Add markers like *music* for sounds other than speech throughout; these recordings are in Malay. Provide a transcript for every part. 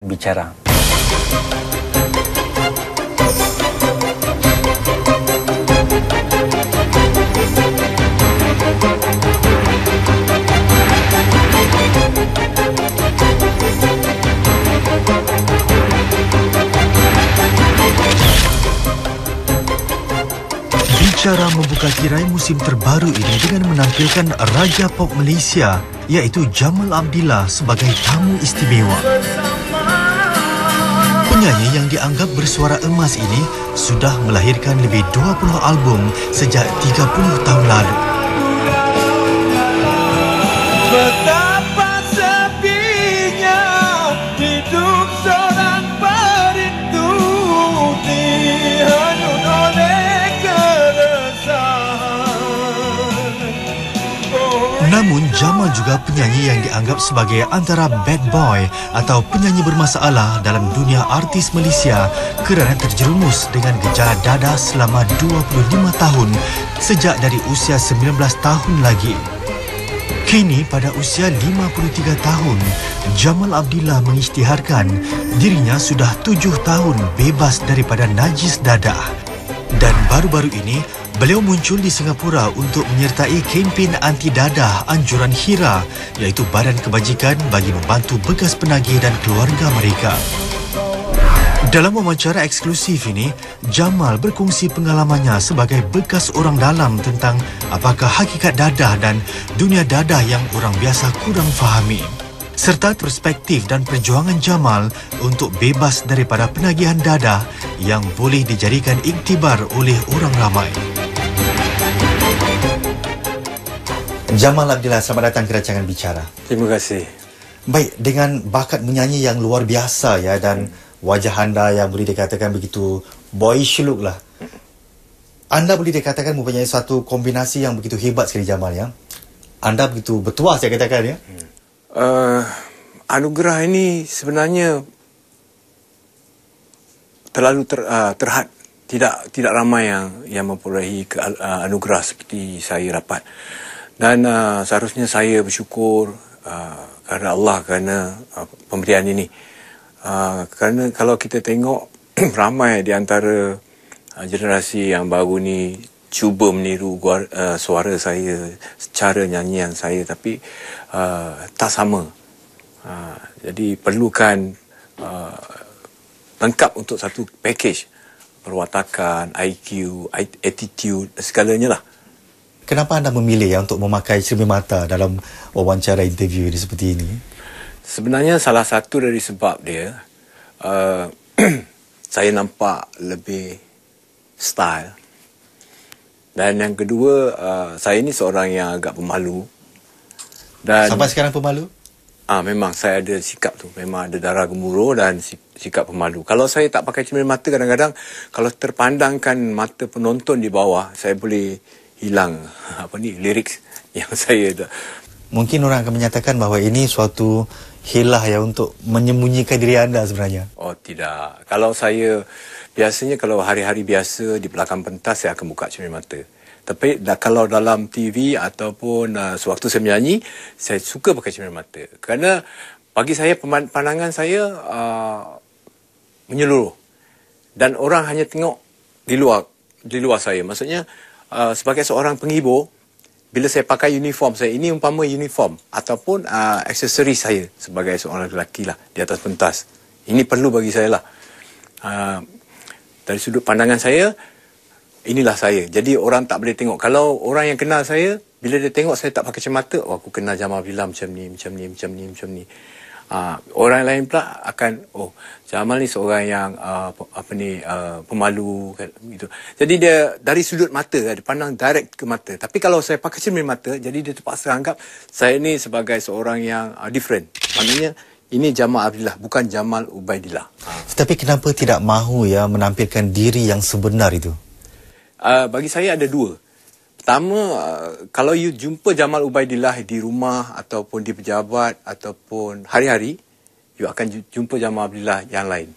bicara. Bicara membuka tirai musim terbaru ini dengan menampilkan Raja Pop Malaysia iaitu Jamal Abdillah sebagai tamu istimewa. Bersama. Penyanyi yang dianggap bersuara emas ini sudah melahirkan lebih 20 album sejak 30 tahun lalu. Namun, Jamal juga penyanyi yang dianggap sebagai antara bad boy atau penyanyi bermasalah dalam dunia artis Malaysia kerana terjerumus dengan gejala dada selama 25 tahun sejak dari usia 19 tahun lagi. Kini pada usia 53 tahun, Jamal Abdillah mengisytiharkan dirinya sudah 7 tahun bebas daripada najis dada. Dan baru-baru ini, Beliau muncul di Singapura untuk menyertai kempen anti dadah anjuran HIRA iaitu Badan Kebajikan bagi membantu bekas penagih dan keluarga mereka. Dalam wawancara eksklusif ini, Jamal berkongsi pengalamannya sebagai bekas orang dalam tentang apakah hakikat dadah dan dunia dadah yang orang biasa kurang fahami serta perspektif dan perjuangan Jamal untuk bebas daripada penagihan dadah yang boleh dijadikan iktibar oleh orang ramai. Jamal Abdillah, selamat datang ke Rancangan Bicara. Terima kasih. Baik, dengan bakat menyanyi yang luar biasa ya dan wajah anda yang boleh dikatakan begitu boyish look lah. Anda boleh dikatakan mempunyai satu kombinasi yang begitu hebat sekali Jamal ya. Anda begitu bertuah saya katakan ya. Uh, anugerah ini sebenarnya terlalu ter, uh, terhad tidak tidak ramai yang yang memperolehi ke, uh, anugerah seperti saya rapat. Dan uh, seharusnya saya bersyukur uh, kerana Allah kerana uh, pemberian ini. Uh, kerana kalau kita tengok *clears throat* ramai di antara uh, generasi yang baru ni cuba meniru guara, uh, suara saya, cara nyanyian saya tapi uh, tak sama. Uh, jadi perlukan uh, lengkap untuk satu package perwatakan, IQ, attitude, segalanya lah kenapa anda memilih ya, untuk memakai cermin mata dalam wawancara interview ini seperti ini? Sebenarnya salah satu dari sebab dia uh, *clears throat* saya nampak lebih style dan yang kedua uh, saya ini seorang yang agak pemalu dan sampai sekarang pemalu? Ah uh, memang saya ada sikap tu memang ada darah gemuruh dan sikap pemalu. Kalau saya tak pakai cermin mata kadang-kadang kalau terpandangkan mata penonton di bawah saya boleh hilang *laughs* apa ni lirik yang *laughs* saya tu. Mungkin orang akan menyatakan bahawa ini suatu hilah ya untuk menyembunyikan diri anda sebenarnya. Oh tidak. Kalau saya biasanya kalau hari-hari biasa di belakang pentas saya akan buka cermin mata. Tapi dah, kalau dalam TV ataupun uh, sewaktu saya menyanyi, saya suka pakai cermin mata. Kerana bagi saya, pandangan saya uh, menyeluruh. Dan orang hanya tengok di luar di luar saya. Maksudnya, uh, sebagai seorang penghibur, bila saya pakai uniform saya, ini umpama uniform ataupun uh, aksesori saya sebagai seorang lelaki lah di atas pentas. Ini perlu bagi saya lah. Uh, dari sudut pandangan saya, inilah saya. Jadi orang tak boleh tengok. Kalau orang yang kenal saya, bila dia tengok saya tak pakai cermata, oh aku kenal Jamal Bilal macam ni, macam ni, macam ni, macam ni uh, orang lain pula akan oh Jamal ni seorang yang uh, apa ni uh, pemalu kan, gitu. Jadi dia dari sudut mata dia pandang direct ke mata. Tapi kalau saya pakai cermin mata jadi dia terpaksa anggap saya ni sebagai seorang yang uh, different. Maknanya ini Jamal Abdullah bukan Jamal Ubaidillah. Tetapi kenapa tidak mahu ya menampilkan diri yang sebenar itu? Uh, bagi saya ada dua. Pertama, uh, kalau you jumpa Jamal Ubaidillah di rumah ataupun di pejabat ataupun hari-hari, you akan jumpa Jamal Abdillah yang lain.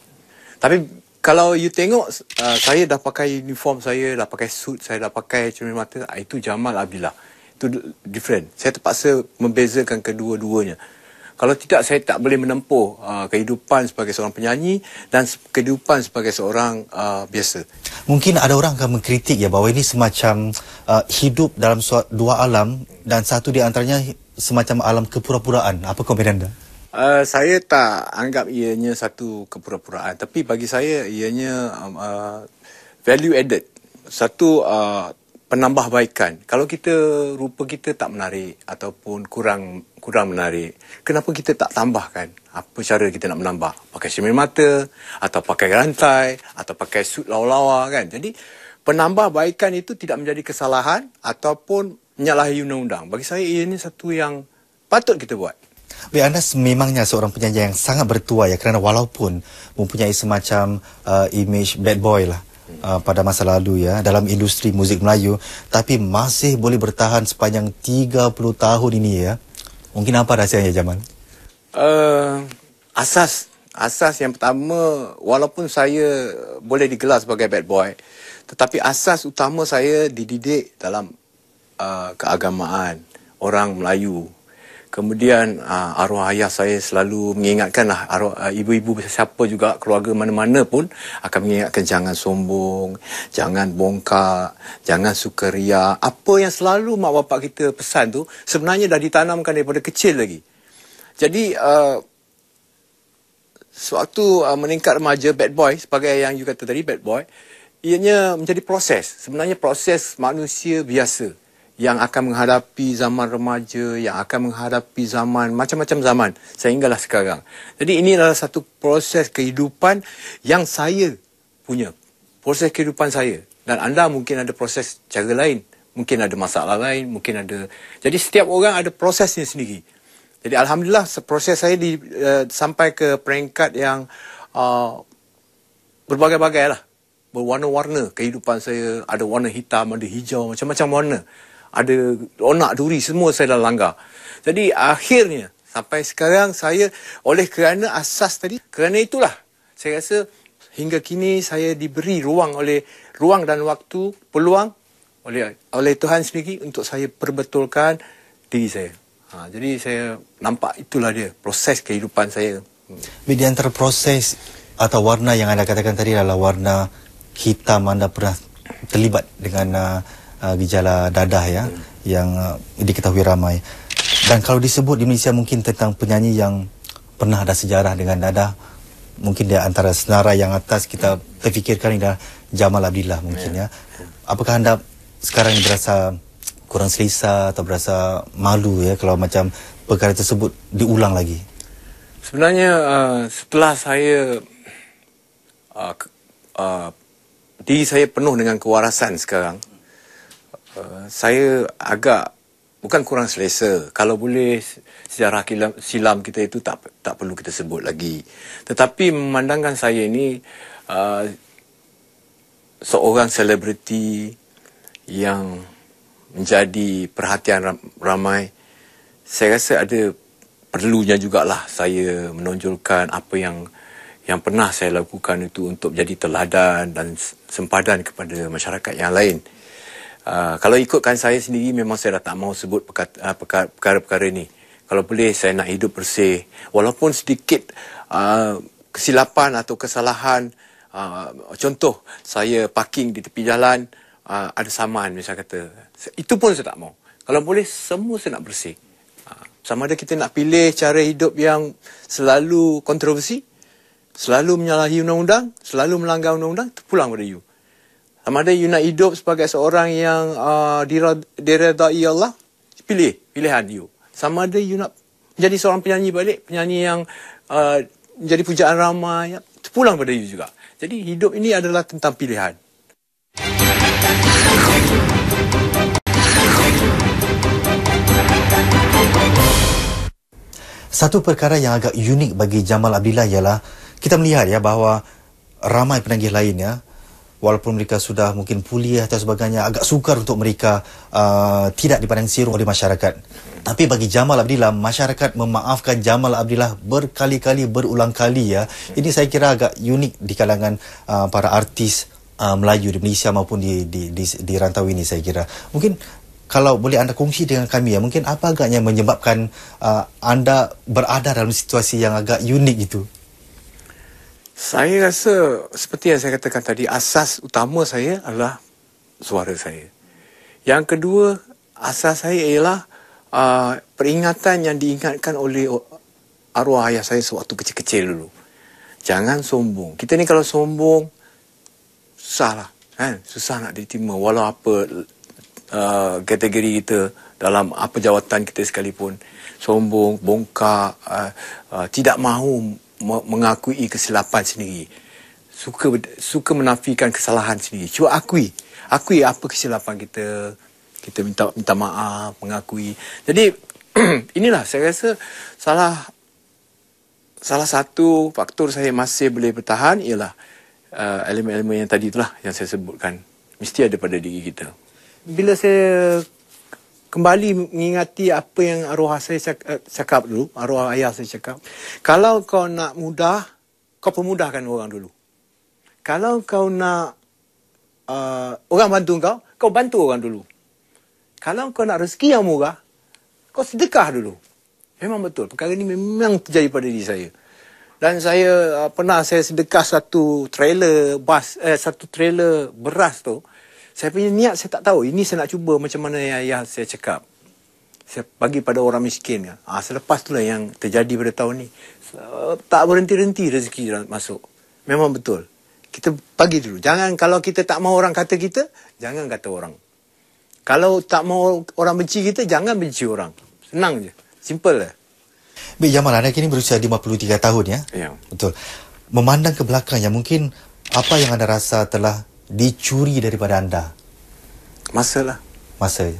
Tapi kalau you tengok uh, saya dah pakai uniform saya, dah pakai suit, saya dah pakai cermin mata, ah, itu Jamal Abdillah. Itu different. Saya terpaksa membezakan kedua-duanya kalau tidak saya tak boleh menempuh uh, kehidupan sebagai seorang penyanyi dan kehidupan sebagai seorang uh, biasa. Mungkin ada orang akan mengkritik ya bahawa ini semacam uh, hidup dalam dua alam dan satu di antaranya semacam alam kepura-puraan. Apa komen anda? Uh, saya tak anggap ianya satu kepura-puraan tapi bagi saya ianya um, uh, value added satu uh, penambahbaikan kalau kita rupa kita tak menarik ataupun kurang kurang menarik. Kenapa kita tak tambahkan? Apa cara kita nak menambah? Pakai cermin mata atau pakai rantai atau pakai suit lawa-lawa kan? Jadi penambahbaikan itu tidak menjadi kesalahan ataupun menyalahi undang-undang. Bagi saya ini satu yang patut kita buat. Bi Anas memangnya seorang penyanyi yang sangat bertuah ya kerana walaupun mempunyai semacam uh, image bad boy lah. Uh, pada masa lalu ya dalam industri muzik Melayu tapi masih boleh bertahan sepanjang 30 tahun ini ya Mungkin apa rahsianya Jamal? Uh, eh, asas asas yang pertama walaupun saya boleh digelar sebagai bad boy tetapi asas utama saya dididik dalam uh, keagamaan orang Melayu Kemudian uh, arwah ayah saya selalu mengingatkan lah uh, ah, ibu-ibu siapa juga keluarga mana-mana pun akan mengingatkan jangan sombong, jangan bongkak, jangan suka riak. Apa yang selalu mak bapak kita pesan tu sebenarnya dah ditanamkan daripada kecil lagi. Jadi uh, sewaktu uh, meningkat remaja bad boy sebagai yang you kata tadi bad boy ianya menjadi proses. Sebenarnya proses manusia biasa yang akan menghadapi zaman remaja, yang akan menghadapi zaman, macam-macam zaman sehinggalah sekarang. Jadi ini adalah satu proses kehidupan yang saya punya. Proses kehidupan saya. Dan anda mungkin ada proses cara lain. Mungkin ada masalah lain, mungkin ada... Jadi setiap orang ada prosesnya sendiri. Jadi Alhamdulillah proses saya di, uh, sampai ke peringkat yang uh, eh, berbagai-bagai lah. Berwarna-warna kehidupan saya. Ada warna hitam, ada hijau, macam-macam warna ada onak duri semua saya dah langgar. Jadi akhirnya sampai sekarang saya oleh kerana asas tadi kerana itulah saya rasa hingga kini saya diberi ruang oleh ruang dan waktu peluang oleh oleh Tuhan sendiri untuk saya perbetulkan diri saya. Ha, jadi saya nampak itulah dia proses kehidupan saya. Hmm. Di antara proses atau warna yang anda katakan tadi adalah warna hitam anda pernah terlibat dengan uh, uh, gejala dadah ya hmm. yang uh, diketahui ramai. Dan kalau disebut di Malaysia mungkin tentang penyanyi yang pernah ada sejarah dengan dadah mungkin di antara senara yang atas kita terfikirkan adalah Jamal Abdillah mungkin ya. ya. Apakah anda sekarang berasa kurang selesa atau berasa malu ya kalau macam perkara tersebut diulang lagi? Sebenarnya uh, setelah saya uh, uh, di saya penuh dengan kewarasan sekarang. Hmm. Uh, saya agak bukan kurang selesa kalau boleh sejarah kilam, silam kita itu tak tak perlu kita sebut lagi tetapi memandangkan saya ini uh, seorang selebriti yang menjadi perhatian ramai saya rasa ada perlunya jugalah saya menonjolkan apa yang yang pernah saya lakukan itu untuk menjadi teladan dan sempadan kepada masyarakat yang lain. Uh, kalau ikutkan saya sendiri memang saya dah tak mau sebut ah, perkara-perkara ni. Kalau boleh saya nak hidup bersih. Walaupun sedikit uh, kesilapan atau kesalahan. Uh, contoh saya parking di tepi jalan uh, ada saman misalnya kata. Itu pun saya tak mau. Kalau boleh semua saya nak bersih. sama ada kita nak pilih cara hidup yang selalu kontroversi. Selalu menyalahi undang-undang. Selalu melanggar undang-undang. Itu pulang pada you. Sama ada you nak hidup sebagai seorang yang uh, diredai Allah, pilih pilihan you. Sama ada you nak jadi seorang penyanyi balik, penyanyi yang uh, menjadi pujaan ramai, ya, terpulang pada you juga. Jadi hidup ini adalah tentang pilihan. Satu perkara yang agak unik bagi Jamal Abdillah ialah kita melihat ya bahawa ramai penanggih lain ya walaupun mereka sudah mungkin pulih atau sebagainya agak sukar untuk mereka uh, tidak dipandang siru oleh masyarakat tapi bagi Jamal Abdillah masyarakat memaafkan Jamal Abdillah berkali-kali berulang kali ya ini saya kira agak unik di kalangan uh, para artis uh, Melayu di Malaysia maupun di di, di di rantau ini saya kira mungkin kalau boleh anda kongsi dengan kami ya mungkin apa agaknya menyebabkan uh, anda berada dalam situasi yang agak unik itu saya rasa seperti yang saya katakan tadi, asas utama saya adalah suara saya. Yang kedua, asas saya ialah uh, peringatan yang diingatkan oleh arwah ayah saya sewaktu kecil-kecil dulu. Jangan sombong. Kita ni kalau sombong, susahlah. Kan? Susah nak diterima walau apa uh, kategori kita dalam apa jawatan kita sekalipun. Sombong, bongkar, uh, uh, tidak mahu mengakui kesilapan sendiri. Suka suka menafikan kesalahan sendiri. Cuba akui. Akui apa kesilapan kita. Kita minta minta maaf, mengakui. Jadi *clears throat* inilah saya rasa salah salah satu faktor saya masih boleh bertahan ialah uh, elemen-elemen yang tadi itulah yang saya sebutkan. Mesti ada pada diri kita. Bila saya kembali mengingati apa yang arwah saya cakap, eh, cakap dulu, arwah ayah saya cakap. Kalau kau nak mudah, kau pemudahkan orang dulu. Kalau kau nak uh, orang bantu kau, kau bantu orang dulu. Kalau kau nak rezeki yang murah, kau sedekah dulu. Memang betul. Perkara ini memang terjadi pada diri saya. Dan saya uh, pernah saya sedekah satu trailer bas, eh, satu trailer beras tu saya punya niat saya tak tahu ini saya nak cuba macam mana yang, yang saya cakap saya bagi pada orang miskin kan. ah tu lah yang terjadi pada tahun ni tak berhenti-henti rezeki masuk memang betul kita bagi dulu jangan kalau kita tak mau orang kata kita jangan kata orang kalau tak mau orang benci kita jangan benci orang senang je simple lah Bik Jamal anak kini berusia 53 tahun ya. Ya. Betul. Memandang ke belakang ya mungkin apa yang anda rasa telah dicuri daripada anda? Masalah. Masa.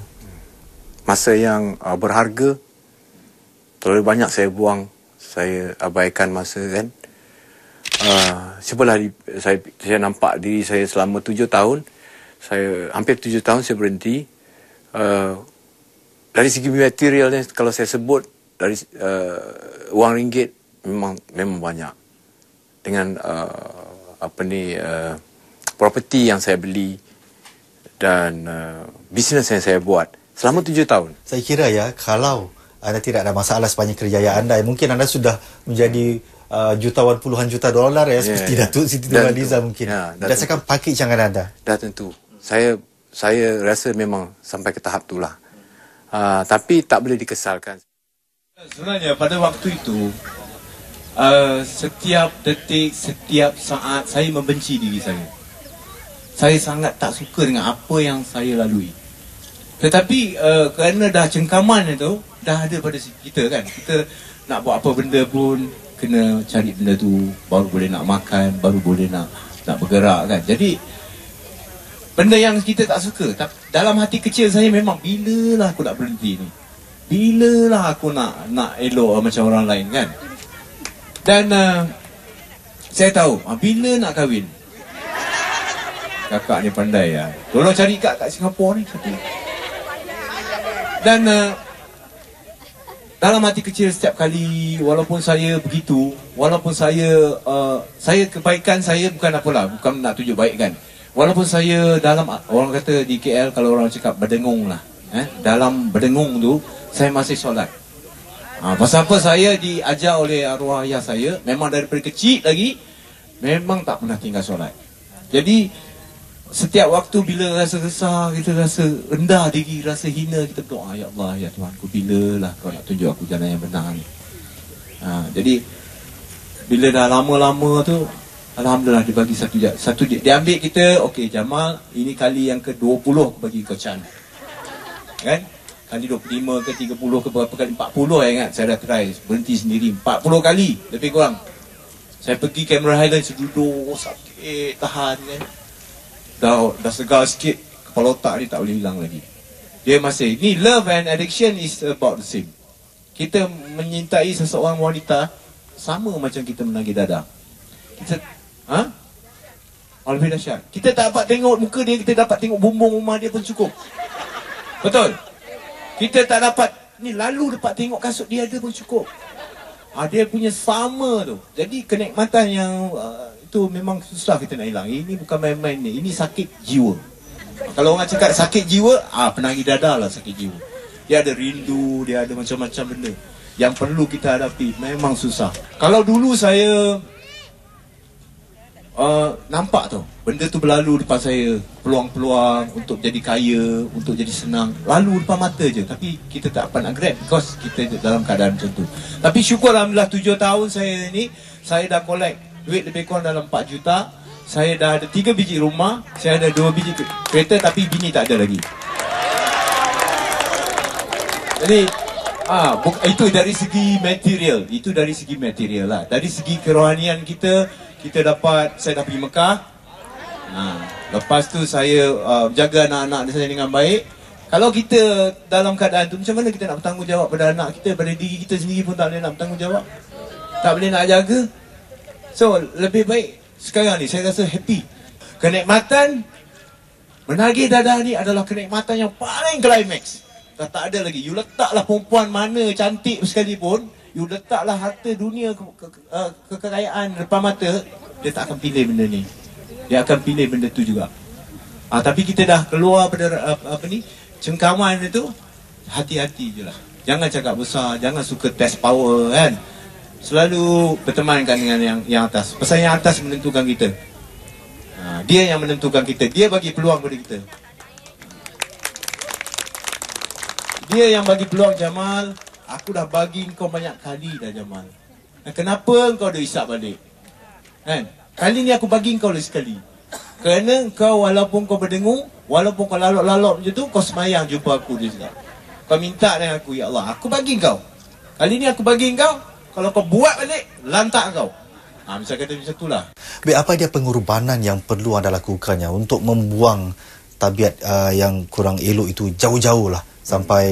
Masa yang uh, berharga. Terlalu banyak saya buang. Saya abaikan masa kan. Uh, sebelah saya, saya nampak diri saya selama tujuh tahun. Saya hampir tujuh tahun saya berhenti. Uh, dari segi materialnya kalau saya sebut. Dari uh, wang ringgit memang, memang banyak. Dengan uh, apa ni... Uh, properti yang saya beli dan uh, bisnes yang saya buat selama tujuh tahun. Saya kira ya, kalau anda tidak ada masalah sepanjang kerjayaan anda, mungkin anda sudah menjadi uh, jutawan puluhan juta dolar ya, seperti yeah, Datuk Siti Nurhaliza Liza mungkin. Ya, Berdasarkan paket jangan anda. Dah tentu. Saya saya rasa memang sampai ke tahap itulah. Uh, tapi tak boleh dikesalkan. Sebenarnya pada waktu itu, uh, setiap detik, setiap saat saya membenci diri saya saya sangat tak suka dengan apa yang saya lalui. Tetapi uh, kerana dah cengkaman itu dah ada pada kita kan. Kita nak buat apa benda pun kena cari benda tu baru boleh nak makan, baru boleh nak nak bergerak kan. Jadi benda yang kita tak suka tak, dalam hati kecil saya memang bila lah aku nak berhenti ni. Bila lah aku nak nak elok eh, macam orang lain kan. Dan uh, saya tahu ah, bila nak kahwin kakak ni pandai ya. Tolong cari kak kat Singapura ni satu. Dan uh, dalam hati kecil setiap kali walaupun saya begitu, walaupun saya uh, saya kebaikan saya bukan apalah, bukan nak tunjuk baik kan. Walaupun saya dalam orang kata di KL kalau orang cakap berdengung lah. Eh, dalam berdengung tu saya masih solat. Ha, pasal apa saya diajar oleh arwah ayah saya Memang daripada kecil lagi Memang tak pernah tinggal solat Jadi setiap waktu bila rasa resah, kita rasa rendah diri, rasa hina, kita berdoa, Ya Allah, Ya Tuhan, ku lah kau nak tunjuk aku jalan yang benar ni. Ha, jadi, bila dah lama-lama tu, Alhamdulillah dia bagi satu jam. Satu dia, dia ambil kita, okey Jamal, ini kali yang ke-20 bagi kau Chan. Kan? Kali 25 ke 30 ke berapa kali, 40 ya eh, ingat saya dah try berhenti sendiri. 40 kali, lebih kurang. Saya pergi kamera highlight, saya duduk, sakit, tahan kan. Ya dah, dah segar sikit kepala otak ni tak boleh hilang lagi dia masih ni love and addiction is about the same kita menyintai seseorang wanita sama macam kita menagih dada kita ha Alvin Dasyat kita tak dapat tengok muka dia kita dapat tengok bumbung rumah dia pun cukup betul kita tak dapat ni lalu dapat tengok kasut dia ada pun cukup ha, dia punya sama tu jadi kenikmatan yang uh, tu memang susah kita nak hilang. Ini bukan main-main ni. Ini sakit jiwa. Kalau orang cakap sakit jiwa, ah penahi dadah lah sakit jiwa. Dia ada rindu, dia ada macam-macam benda. Yang perlu kita hadapi memang susah. Kalau dulu saya uh, nampak tu, benda tu berlalu depan saya. Peluang-peluang untuk jadi kaya, untuk jadi senang. Lalu depan mata je. Tapi kita tak apa nak grab because kita dalam keadaan macam tu. Tapi syukur Alhamdulillah tujuh tahun saya ni, saya dah collect duit lebih kurang dalam 4 juta saya dah ada 3 biji rumah saya ada 2 biji kereta tapi bini tak ada lagi jadi ah itu dari segi material itu dari segi material lah dari segi kerohanian kita kita dapat saya dah pergi Mekah nah, lepas tu saya uh, jaga anak-anak saya dengan baik kalau kita dalam keadaan tu macam mana kita nak bertanggungjawab pada anak kita pada diri kita sendiri pun tak boleh nak bertanggungjawab tak boleh nak jaga So lebih baik sekarang ni saya rasa happy. Kenikmatan menagih dadah ni adalah kenikmatan yang paling climax. Dah tak ada lagi. You letaklah perempuan mana cantik sekalipun, you letaklah harta dunia ke, ke, ke, ke, eh, kekayaan depan mata, dia tak akan pilih benda ni. Dia akan pilih benda tu juga. Ah tapi kita dah keluar pada eh, apa, ni? Cengkaman itu hati-hati jelah. Jangan cakap besar, jangan suka test power kan selalu bertemankan dengan yang yang atas. Pesan yang atas menentukan kita. Ha, dia yang menentukan kita. Dia bagi peluang kepada kita. Dia yang bagi peluang Jamal. Aku dah bagi kau banyak kali dah Jamal. Dan kenapa kau dah isap balik? Kan? Kali ni aku bagi kau lagi sekali. Kerana kau walaupun kau berdengung, walaupun kau lalok-lalok macam tu, kau semayang jumpa aku dia cakap. Kau minta dengan aku, Ya Allah, aku bagi kau. Kali ni aku bagi kau, kalau kau buat balik, lantak kau. Ha, misal kata macam itulah. Baik, apa dia pengorbanan yang perlu anda lakukannya untuk membuang tabiat uh, yang kurang elok itu jauh-jauh lah hmm. sampai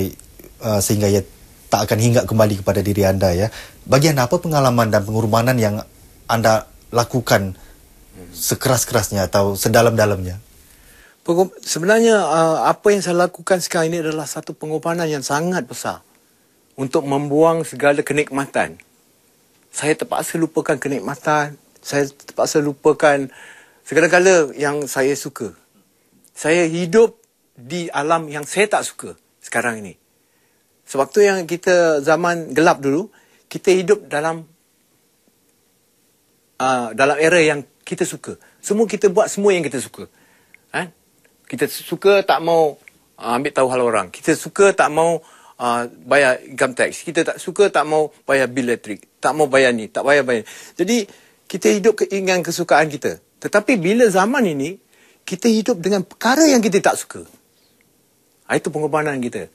uh, sehingga ia tak akan hingga kembali kepada diri anda ya. Bagi anda apa pengalaman dan pengorbanan yang anda lakukan sekeras-kerasnya atau sedalam-dalamnya? Sebenarnya uh, apa yang saya lakukan sekarang ini adalah satu pengorbanan yang sangat besar untuk membuang segala kenikmatan saya terpaksa lupakan kenikmatan. Saya terpaksa lupakan segala-gala yang saya suka. Saya hidup di alam yang saya tak suka sekarang ini. Sewaktu yang kita zaman gelap dulu, kita hidup dalam uh, dalam era yang kita suka. Semua kita buat semua yang kita suka. Ha? Kita suka tak mau uh, ambil tahu hal orang. Kita suka tak mau uh, bayar income tax. Kita tak suka tak mau bayar bil elektrik, tak mau bayar ni, tak bayar bayar. Jadi kita hidup keinginan kesukaan kita. Tetapi bila zaman ini kita hidup dengan perkara yang kita tak suka. Ah, itu pengorbanan kita.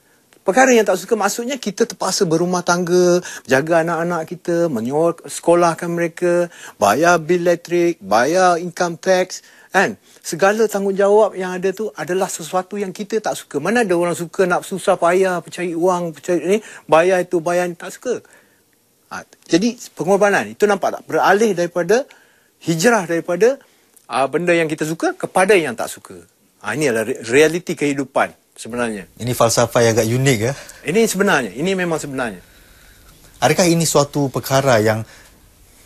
Perkara yang tak suka maksudnya kita terpaksa berumah tangga, jaga anak-anak kita, sekolahkan mereka, bayar bil elektrik, bayar income tax. Kan? Segala tanggungjawab yang ada tu adalah sesuatu yang kita tak suka. Mana ada orang suka nak susah payah, percaya uang, percaya ni, bayar itu, bayar ini, tak suka. Ha, jadi pengorbanan itu nampak tak? Beralih daripada hijrah daripada uh, benda yang kita suka kepada yang tak suka. Ha, ini adalah realiti kehidupan sebenarnya. Ini falsafah yang agak unik ya? Ini sebenarnya. Ini memang sebenarnya. Adakah ini suatu perkara yang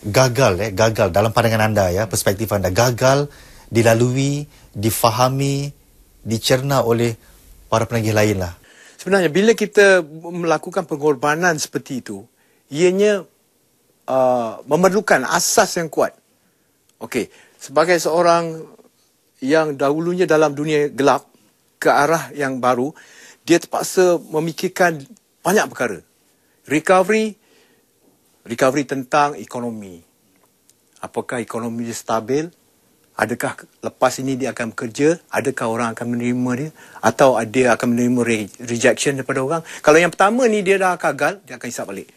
gagal ya? Eh? Gagal dalam pandangan anda ya, perspektif anda. Gagal dilalui, difahami, dicerna oleh para penagih lah. Sebenarnya bila kita melakukan pengorbanan seperti itu, ianya uh, memerlukan asas yang kuat. Okey, sebagai seorang yang dahulunya dalam dunia gelap ke arah yang baru, dia terpaksa memikirkan banyak perkara. Recovery recovery tentang ekonomi. Apakah ekonomi dia stabil? adakah lepas ini dia akan bekerja adakah orang akan menerima dia atau dia akan menerima re- rejection daripada orang kalau yang pertama ni dia dah gagal dia akan isap balik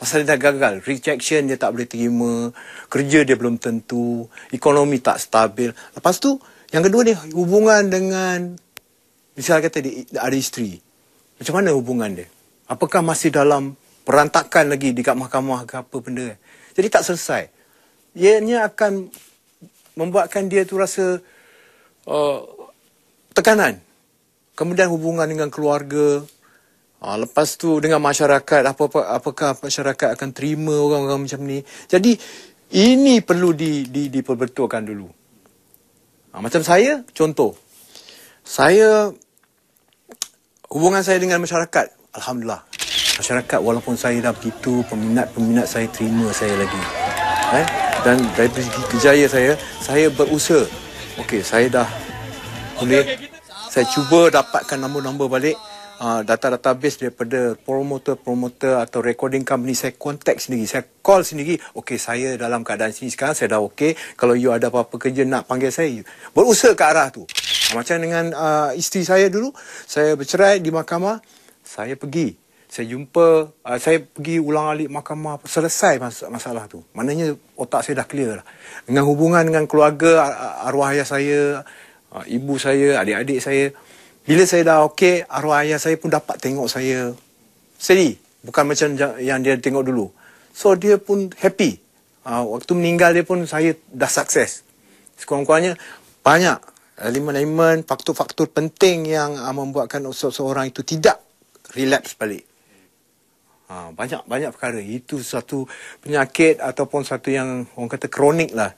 pasal dia dah gagal rejection dia tak boleh terima kerja dia belum tentu ekonomi tak stabil lepas tu yang kedua ni hubungan dengan misalnya kata dia ada isteri macam mana hubungan dia apakah masih dalam perantakan lagi dekat mahkamah ke apa benda jadi tak selesai ianya akan membuatkan dia tu rasa uh, tekanan. Kemudian hubungan dengan keluarga, uh, lepas tu dengan masyarakat, apa apa apakah masyarakat akan terima orang-orang macam ni. Jadi ini perlu di, di, diperbetulkan dulu. Uh, macam saya, contoh. Saya, hubungan saya dengan masyarakat, Alhamdulillah. Masyarakat walaupun saya dah begitu, peminat-peminat saya terima saya lagi. Eh? dan dari segi kejaya saya saya berusaha okey saya dah boleh okay, okay, kita... saya cuba dapatkan nombor-nombor balik uh, ah, data database daripada promoter-promoter atau recording company saya contact sendiri saya call sendiri okey saya dalam keadaan sini sekarang saya dah okey kalau you ada apa-apa kerja nak panggil saya you. berusaha ke arah tu ah, macam dengan uh, isteri saya dulu saya bercerai di mahkamah saya pergi saya jumpa uh, saya pergi ulang alik mahkamah selesai mas- masalah tu maknanya otak saya dah clear lah dengan hubungan dengan keluarga ar- arwah ayah saya uh, ibu saya adik-adik saya bila saya dah okey arwah ayah saya pun dapat tengok saya sedih bukan macam yang dia tengok dulu so dia pun happy uh, waktu meninggal dia pun saya dah sukses sekurang-kurangnya banyak elemen-elemen faktor-faktor penting yang uh, membuatkan seseorang itu tidak relapse balik. Ha, banyak banyak perkara itu satu penyakit ataupun satu yang orang kata kronik lah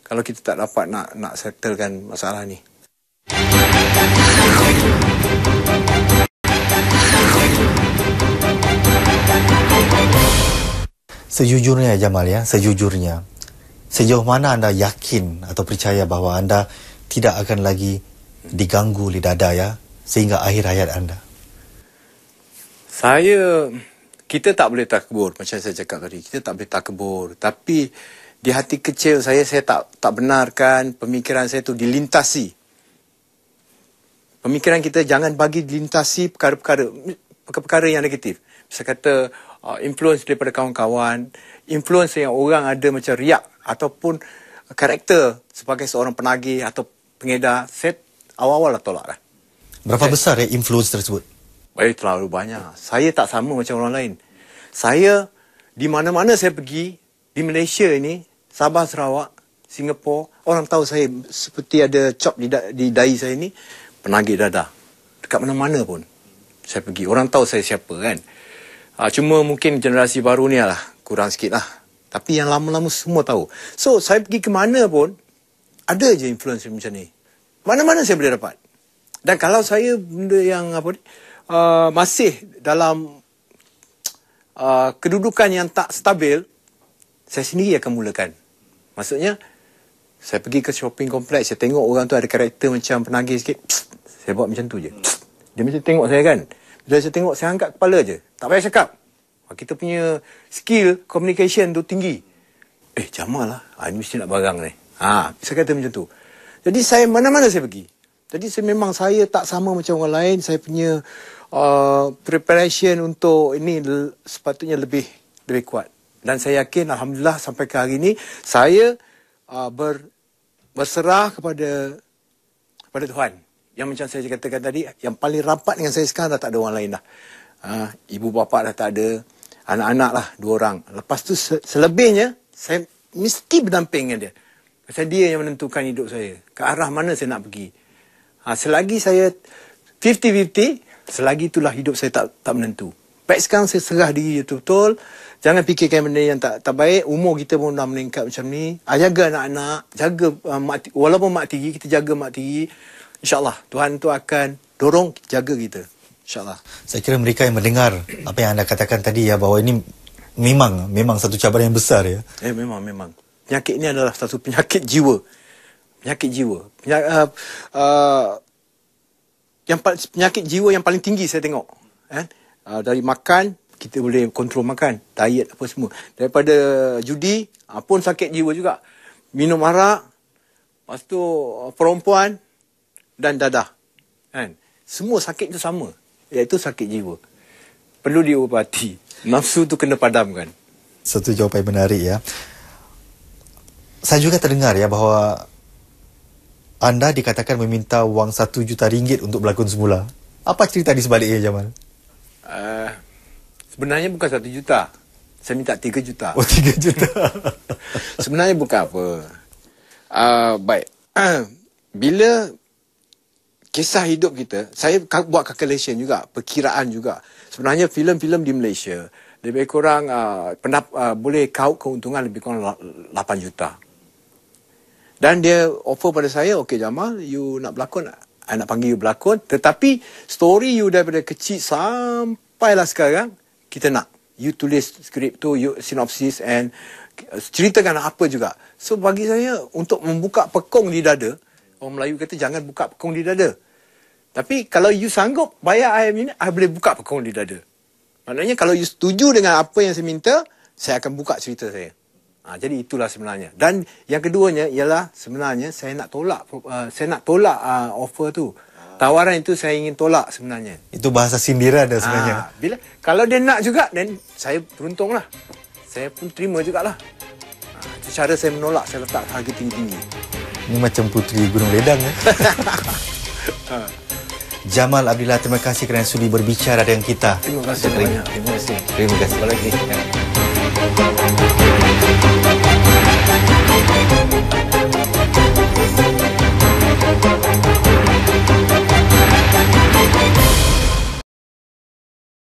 kalau kita tak dapat nak nak settlekan masalah ni. Sejujurnya Jamal ya, sejujurnya. Sejauh mana anda yakin atau percaya bahawa anda tidak akan lagi diganggu oleh dada ya sehingga akhir hayat anda? Saya kita tak boleh takbur macam saya cakap tadi. Kita tak boleh takbur. Tapi di hati kecil saya, saya tak tak benarkan pemikiran saya itu dilintasi. Pemikiran kita jangan bagi dilintasi perkara-perkara perkara-perkara yang negatif. Saya kata uh, influence daripada kawan-kawan, influence yang orang ada macam riak ataupun karakter sebagai seorang penagih atau pengedar, Set awal-awal lah tolak lah. Berapa okay. besar ya influence tersebut? Eh, terlalu banyak. Saya tak sama macam orang lain. Saya, di mana-mana saya pergi, di Malaysia ini, Sabah, Sarawak, Singapura, orang tahu saya seperti ada cop di, da di dahi saya ini, penagih dadah. Dekat mana-mana pun saya pergi. Orang tahu saya siapa kan. Ha, cuma mungkin generasi baru ni lah, kurang sikit lah. Tapi yang lama-lama semua tahu. So, saya pergi ke mana pun, ada je influencer macam ni. Mana-mana saya boleh dapat. Dan kalau saya benda yang apa ni, uh, masih dalam uh, kedudukan yang tak stabil, saya sendiri akan mulakan. Maksudnya, saya pergi ke shopping complex, saya tengok orang tu ada karakter macam penagih sikit, pssst, saya buat macam tu je. Pssst. Dia macam tengok saya kan. Bila saya tengok, saya angkat kepala je. Tak payah cakap. Ah, kita punya skill communication tu tinggi. Eh, jamal lah. Ah, ini mesti nak barang ni. Ha, saya kata macam tu. Jadi saya mana-mana saya pergi. Jadi sememang saya tak sama macam orang lain, saya punya uh, preparation untuk ini sepatutnya lebih lebih kuat. Dan saya yakin alhamdulillah sampai ke hari ini saya uh, ber, berserah kepada kepada Tuhan. Yang macam saya katakan tadi, yang paling rapat dengan saya sekarang dah tak ada orang lain dah. Uh, ibu bapa dah tak ada, anak-anak lah dua orang. Lepas tu se- selebihnya saya mesti berdamping dengan dia. Sebab dia yang menentukan hidup saya. Ke arah mana saya nak pergi. Ha, selagi saya 50-50, selagi itulah hidup saya tak tak menentu. Baik sekarang saya serah diri betul-betul. Jangan fikirkan benda yang tak, tak baik. Umur kita pun dah meningkat macam ni. Ha, jaga anak-anak. Jaga uh, mak, walaupun mak tiri, kita jaga mak tiri. InsyaAllah Tuhan tu akan dorong jaga kita. InsyaAllah. Saya kira mereka yang mendengar apa yang anda katakan tadi ya bahawa ini memang memang satu cabaran yang besar ya. Eh memang memang. Penyakit ini adalah satu penyakit jiwa penyakit jiwa penyakit, uh, uh, yang penyakit jiwa yang paling tinggi saya tengok eh? uh, dari makan kita boleh kontrol makan diet apa semua daripada judi uh, pun sakit jiwa juga minum arak lepas tu uh, perempuan dan dadah kan semua sakit tu sama iaitu sakit jiwa perlu diubati *laughs* nafsu tu kena padamkan satu jawapan yang menarik ya saya juga terdengar ya bahawa anda dikatakan meminta wang satu juta ringgit untuk berlakon semula. Apa cerita di sebaliknya, Jamal? Uh, sebenarnya bukan satu juta. Saya minta tiga juta. Oh, tiga juta. *laughs* sebenarnya bukan apa. Uh, baik. *clears throat* bila kisah hidup kita, saya buat calculation juga, perkiraan juga. Sebenarnya filem-filem di Malaysia, lebih kurang uh, pendap, uh, boleh kau keuntungan lebih kurang 8 juta. Dan dia offer pada saya, okay Jamal, you nak berlakon, I nak panggil you berlakon. Tetapi story you daripada kecil sampai lah sekarang, kita nak. You tulis skrip tu, you synopsis and uh, ceritakan apa juga. So bagi saya, untuk membuka pekong di dada, orang Melayu kata jangan buka pekong di dada. Tapi kalau you sanggup bayar ayam ini, I boleh buka pekong di dada. Maknanya kalau you setuju dengan apa yang saya minta, saya akan buka cerita saya. Ha, jadi itulah sebenarnya. Dan yang keduanya ialah sebenarnya saya nak tolak uh, saya nak tolak uh, offer tu. Tawaran itu saya ingin tolak sebenarnya. Itu bahasa sindiran dah sebenarnya. Ha, bila kalau dia nak juga dan saya beruntunglah. Saya pun terima jugaklah. Ha, cara saya menolak saya letak harga tinggi Ini macam putri gunung ledang ya. *laughs* ha. Jamal Abdullah terima kasih kerana sudi berbicara dengan kita. Terima kasih banyak. Terima kasih. Terima kasih banyak.